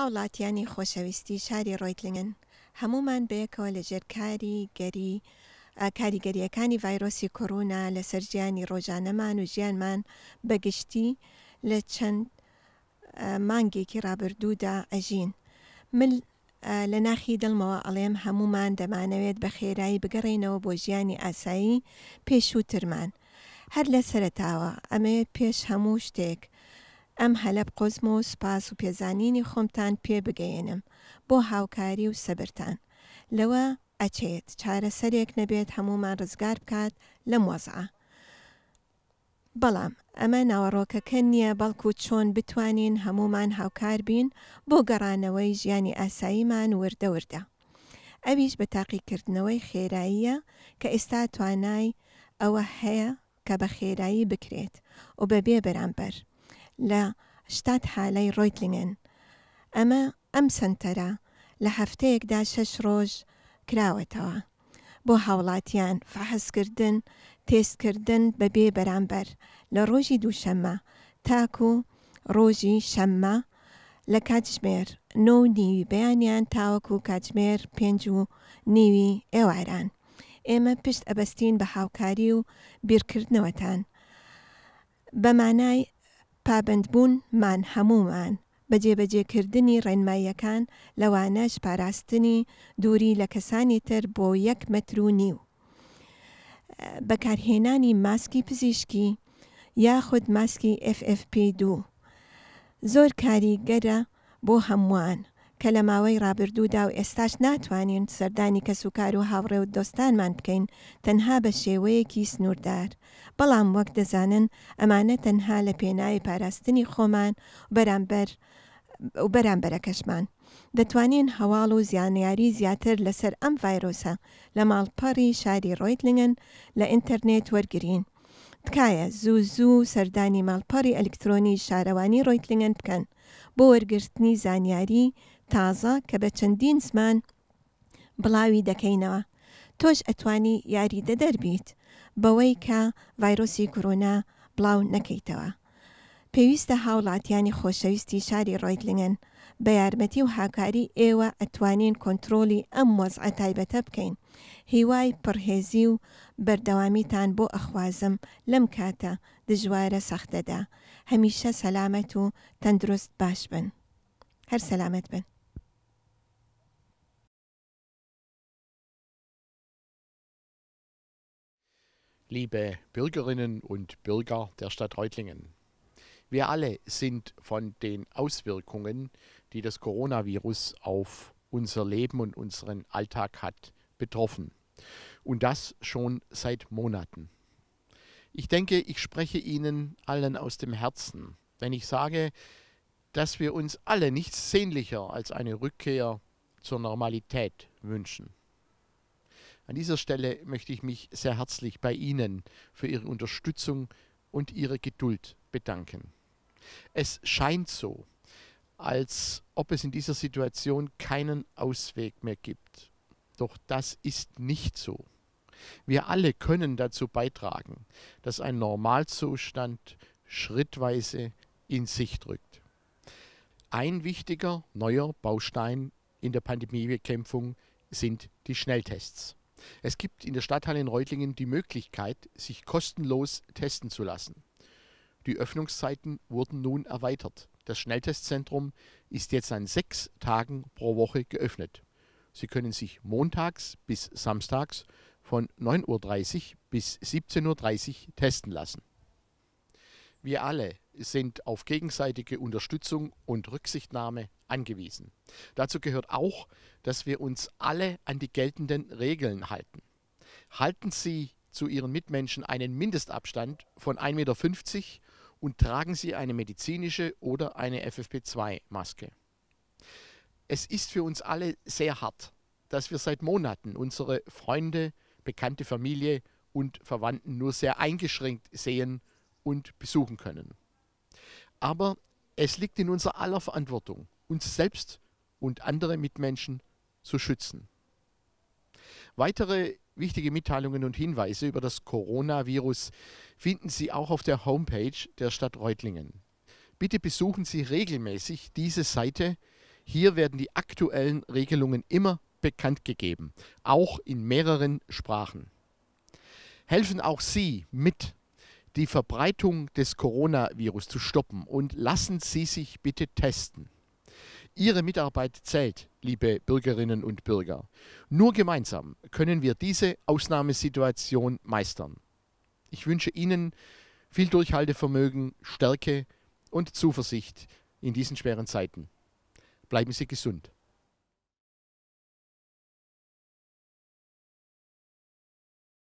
هاوڵاتیانی خۆشەویستی شاری ڕۆیتلنگن هەمومان بەیەکەوە لە ژێرکاری گەری کاریگەریەکانی ڤایرۆسی کۆرونا لە سەررجیانی ڕۆژانەمان و ژیانمان بەگشتی لە چەند مانگێکی رابرردوودا ئەژین من لە ناخی دڵمەوە ئەڵێم هەمومان دەمانەوێت بە خێرایی بگەڕینەوە بۆ ژیانی ئاسایی پێشووترمان هەر لە سەرتاوە ئەمەوێت پێش هەموو شتێک ئەم هەلب قۆزمە و سپاس و پێزانینی خۆمتان پێ بگەێنم بۆ هاوکاری و سەبرتان لەوە ئەچێت چارەسەرێک نەبێت هەمومان ڕزگار بکات لە مۆزعە. بەڵام ئەمە ناوەڕۆکەکە نییە بەڵکو چۆن بتوانین هەمومان هاوکار بین بۆ گەڕانەوەی ژیانی ئاساییمان وردەوردە. ئەویش بە تاقیکردنەوەی خێراییە کە ئێستا توانای ئەوە هەیە کە بە خێرایی بکرێت و بەبێ بەرامبەر. لە شتات حالەی ڕۆیتلینگن ئەمە ئەم سنتەرە لە هەفتەیەکدا شەش ڕۆژ کراوەتەوە بۆ هاوڵاتیان فەحەزکردن تێستکردن بەبێ بەرامبەر لە ڕۆژی دووشەممە تاکو ڕۆژی شەممە لە کاتژمێر نۆ نیوی بەیانیان تاوەکو کاتژمێر پێنج و نیوی ئێواران ئێمە پشت ئەبەستین بە هاوکاری و بیرکردنەوەتان بەمانای پابندبوونمان هەمومان بەجێبەجێکردنی ڕێنماییەکان لەوانەش پاراستنی دووری لە کەسانی تر بۆ یەک متر و نیو. بەکارهێنانی ماسکی پزیشکی یاخود ماسکی FFP2 زۆر کاریگەرە بۆ هەمووان کە لە ماوەی ڕابردوودا و ئێستاش ناتوانین سەردانی کەسوکار و هاوڕێ و دۆستانمان بکەین تەنها بە شێوەیەکی سنووردار بەڵام وەک دەزانن ئەمانە تەنها لە پێناوی پاراستنی خۆمان بەرامبەر و بەرامبەرەکەشمان دەتوانین هەواڵ و زیانیاری زیاتر لەسەر ئەم ڤایرۆسە لە ماڵپەڕی شاری ڕۆیتلنگن لە ئینتەرنێت وەرگین. تکایە زوو زوو سەردانی ماڵپەڕی ئەلکترۆنی شارەوانی ڕۆیتلنگن بکەن بۆ وەرگرتنی زانیاری تازە کە بە چەندین زمان بڵاوی دەکەینەوە تۆش ئەتوانی یاری دەدەربیت بەوەی کە ڤایرۆسی کۆرۆنا بڵاو نەکەیتەوە پێویستە هاوڵاتیانی خۆشەویستی شاری ڕۆیتلنگەن بە یارمەتی و هاکاری ئێوە ئەتوانین کۆنتترۆلی ئەم وەزعە تایبەتە بکەین. هیوای پڕهێزی و بەردەوامیتان بۆ ئەخوازم لەم کاتە دژوارە سەختەدا، هەمیشە سەلامەت و تەندروست باش بن. هەر سەلامت بن. Liebe Bürgerinnen und Bürger der Stadt Reutlingen, wir alle sind von den Auswirkungen die das Coronavirus auf unser Leben und unseren Alltag hat betroffen. Und das schon seit Monaten. Ich denke, ich spreche Ihnen allen aus dem Herzen, wenn ich sage, dass wir uns alle nichts sehnlicher als eine Rückkehr zur Normalität wünschen. An dieser Stelle möchte ich mich sehr herzlich bei Ihnen für Ihre Unterstützung und Ihre Geduld bedanken. Es scheint so, als ob es in dieser Situation keinen Ausweg mehr gibt. Doch das ist nicht so. Wir alle können dazu beitragen, dass ein Normalzustand schrittweise in sich drückt. Ein wichtiger neuer Baustein in der Pandemiebekämpfung sind die Schnelltests. Es gibt in der Stadthalle in Reutlingen die Möglichkeit, sich kostenlos testen zu lassen. Die Öffnungszeiten wurden nun erweitert. Das Schnelltestzentrum ist jetzt an sechs Tagen pro Woche geöffnet. Sie können sich montags bis samstags von 9.30 Uhr bis 17.30 Uhr testen lassen. Wir alle sind auf gegenseitige Unterstützung und Rücksichtnahme angewiesen. Dazu gehört auch, dass wir uns alle an die geltenden Regeln halten. Halten Sie zu Ihren Mitmenschen einen Mindestabstand von 1,50 Meter und tragen Sie eine medizinische oder eine FFP2-Maske. Es ist für uns alle sehr hart, dass wir seit Monaten unsere Freunde, bekannte Familie und Verwandten nur sehr eingeschränkt sehen und besuchen können. Aber es liegt in unserer aller Verantwortung, uns selbst und andere Mitmenschen zu schützen. Weitere Wichtige Mitteilungen und Hinweise über das Coronavirus finden Sie auch auf der Homepage der Stadt Reutlingen. Bitte besuchen Sie regelmäßig diese Seite. Hier werden die aktuellen Regelungen immer bekannt gegeben, auch in mehreren Sprachen. Helfen auch Sie mit, die Verbreitung des Coronavirus zu stoppen und lassen Sie sich bitte testen. Ihre Mitarbeit zählt, liebe Bürgerinnen und Bürger. Nur gemeinsam können wir diese Ausnahmesituation meistern. Ich wünsche Ihnen viel Durchhaltevermögen, Stärke und Zuversicht in diesen schweren Zeiten. Bleiben Sie gesund.